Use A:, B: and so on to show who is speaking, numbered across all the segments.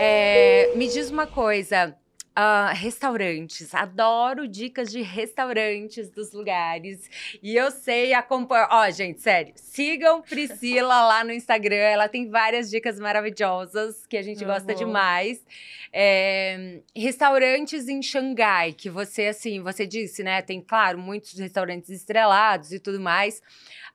A: É, me diz uma coisa. Uh, restaurantes, adoro dicas de restaurantes dos lugares. E eu sei acompanhar. Ó, oh, gente, sério, sigam Priscila lá no Instagram. Ela tem várias dicas maravilhosas que a gente uhum. gosta demais. É, restaurantes em Xangai, que você, assim, você disse, né? Tem, claro, muitos restaurantes estrelados e tudo mais.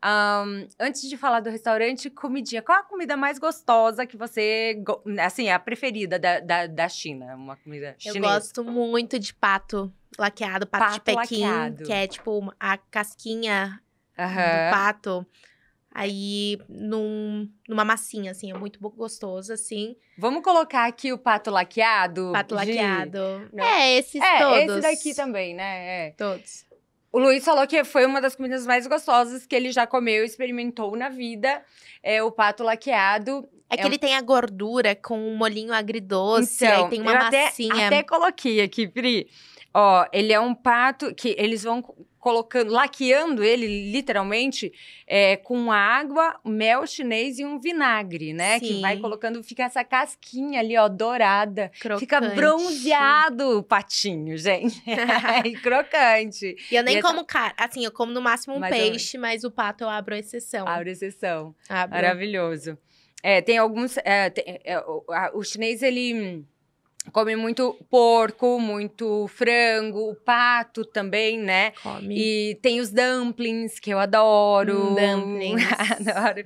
A: Um, antes de falar do restaurante, comidinha. Qual a comida mais gostosa que você. Assim, é a preferida da, da, da China? Uma
B: comida chinesa gosto muito de pato laqueado, pato, pato de Pequim, laqueado. que é tipo a casquinha uhum. do pato. Aí, num, numa massinha, assim, é muito gostoso, assim. Vamos colocar aqui o pato laqueado? Pato de... laqueado. Não. Né? É, esses é, todos. Esse daqui
A: também, né? É. Todos. O Luiz falou que foi uma das comidas mais gostosas que ele já comeu e experimentou na vida. É o pato laqueado.
B: É, é que é um... ele tem a gordura com um molhinho agridoce, então, aí tem uma eu massinha. Até,
A: coloquei aqui, Pri. Ó, ele é um pato que eles vão colocando, laqueando ele literalmente é, com água, mel chinês e um vinagre, né? Sim. Que vai colocando, fica essa casquinha ali, ó, dourada. Crocante. Fica bronzeado o patinho, gente.
B: e crocante. E eu nem e como essa... carne, assim, eu como no máximo um Mais peixe, mas o pato eu abro exceção. Abro
A: exceção. Abro. Maravilhoso. É, tem alguns. É, tem, é, é, o, a, o chinês, ele come muito porco, muito frango, o pato também, né? Come. E tem os dumplings, que eu adoro. Hum, dumplings. adoro.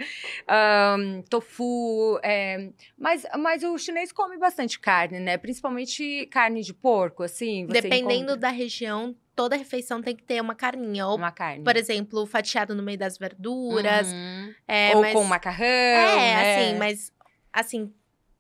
A: Um, tofu. É... Mas, mas o chinês come bastante carne, né? Principalmente carne de porco, assim. Dependendo encontra... da
B: região, toda refeição tem que ter uma carninha. Ou, uma carne. Por exemplo, fatiado no meio das verduras. Uhum. É, ou mas... com macarrão. É, né? assim, mas assim,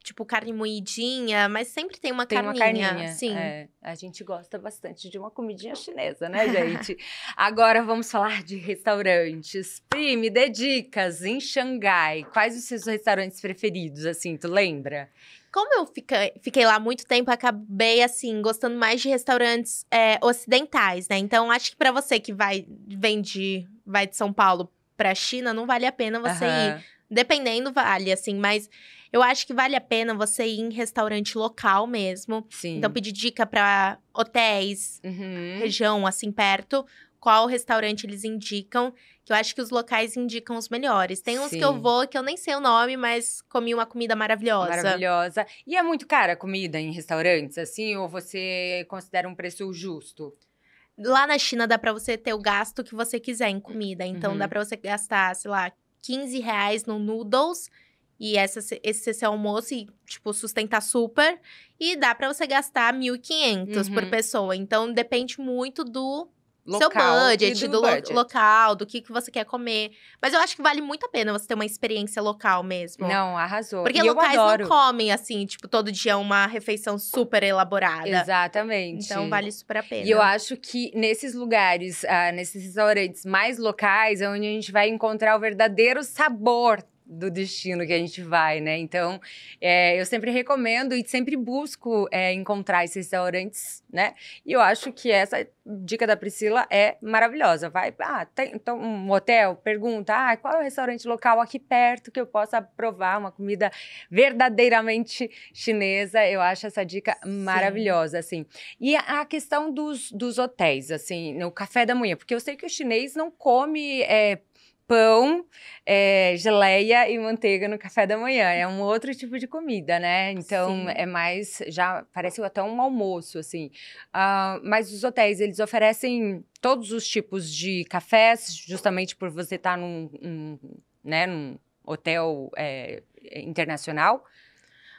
B: tipo carne moidinha, mas sempre tem uma tem carninha. Uma carninha. Sim. É, a gente gosta bastante de uma comidinha chinesa, né, gente? Agora vamos falar
A: de restaurantes. Pri, me dê dicas em Xangai. Quais os seus restaurantes preferidos, assim, tu lembra?
B: como eu fica, fiquei lá muito tempo, acabei, assim, gostando mais de restaurantes é, ocidentais, né? Então, acho que para você que vai, vem de, vai de São Paulo pra China, não vale a pena você uhum. ir. Dependendo, vale, assim, mas eu acho que vale a pena você ir em restaurante local mesmo. Então, Sim. Então, pedir dica para hotéis, uhum. região, assim, perto, qual restaurante eles indicam, que eu acho que os locais indicam os melhores. Tem uns Sim. que eu vou que eu nem sei o nome, mas comi uma comida maravilhosa. Maravilhosa. E é muito cara a comida em restaurantes, assim, ou
A: você
B: considera um preço justo? Lá na China dá para você ter o gasto que você quiser em comida. Então uhum. dá para você gastar, sei lá, 15 reais no noodles e essa, esse, seu almoço e, tipo, sustentar super. E dá para você gastar 1.500 uhum. por pessoa. Então, depende muito do local. Seu budget, do, do budget. local, do que, que você quer comer. Mas eu acho que vale muito a pena você ter uma experiência local mesmo. Não, arrasou. Porque e locais não comem, assim, tipo, todo dia uma refeição super elaborada. Exatamente. Então vale super
A: a pena. E eu acho que nesses lugares, ah, nesses restaurantes mais locais, é onde a gente vai encontrar o verdadeiro sabor do destino que a gente vai, né? Então, é, eu sempre recomendo e sempre busco é, encontrar esses restaurantes, né? E eu acho que essa dica da Priscila é maravilhosa. Vai, ah, tem então, um hotel? Pergunta, ah, qual é o restaurante local aqui perto que eu possa provar uma comida verdadeiramente chinesa? Eu acho essa dica Sim. maravilhosa, assim. E a questão dos, dos hotéis, assim, no café da manhã, porque eu sei que o chinês não come é, pão, é, geleia e manteiga no café da manhã. É um outro tipo de comida, né? Então Sim. é mais já parece até um almoço assim. Uh, mas os hotéis eles oferecem todos os tipos de cafés, justamente por você estar tá num, um, né, num hotel é,
B: internacional.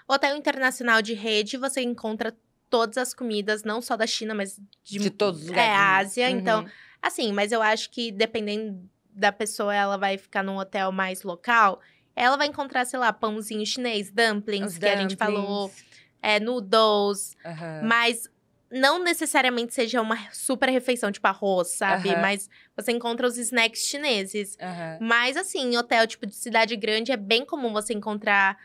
B: Hotel internacional de rede você encontra todas as comidas, não só da China, mas de, de todos os é, lugares. É, Ásia, então, uhum. então. Assim, mas eu acho que dependendo da pessoa ela vai ficar num hotel mais local, ela vai encontrar, sei lá, pãozinho chinês, dumplings, Os que dumplings. a gente falou, é, noodles. Uhum. Mas não necessariamente seja uma super refeição, tipo arroz, sabe? Uhum. Mas você encontra os snacks chineses. Uhum. Mas, assim, em hotel, tipo, de cidade grande, é bem comum você encontrar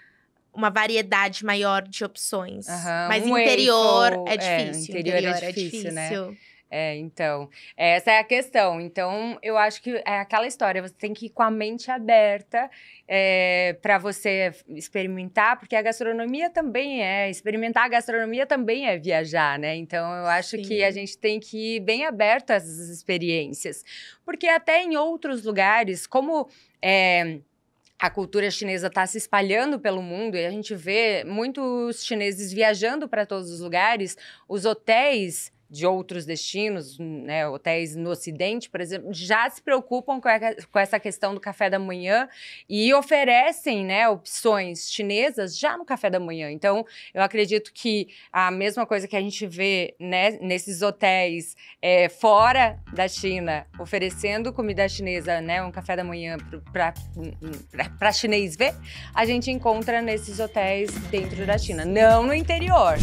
B: uma variedade maior de opções. Uhum. Mas um interior, é difícil, é, interior, interior é difícil. Interior, é, é difícil, né?
A: É, então, essa é a questão. Então, eu acho que é aquela história, você tem que ir com a mente aberta é, eh, para você experimentar, porque a gastronomia também é, experimentar a gastronomia também é viajar, né? Então, eu acho Sim. que a gente tem que ir bem aberto às experiências, porque até em outros lugares, como... É, a cultura chinesa está se espalhando pelo mundo e a gente vê muitos chineses viajando para todos os lugares. Os hotéis de outros destinos, né, hotéis no Ocidente, por exemplo, já se preocupam com, a, com essa questão do café da manhã e oferecem né, opções chinesas já no café da manhã. Então, eu acredito que a mesma coisa que a gente vê né, nesses hotéis é, fora da China, oferecendo comida chinesa, né, um café da manhã para chinês ver, a gente encontra nesses hotéis dentro da China, não no interior.